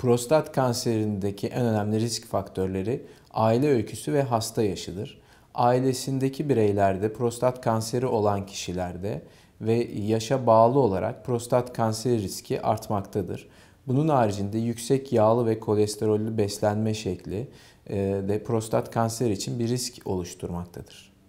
prostat kanserindeki en önemli risk faktörleri aile öyküsü ve hasta yaşıdır. Ailesindeki bireylerde prostat kanseri olan kişilerde ve yaşa bağlı olarak prostat kanseri riski artmaktadır. Bunun haricinde yüksek yağlı ve kolesterollü beslenme şekli e, de prostat kanseri için bir risk oluşturmaktadır.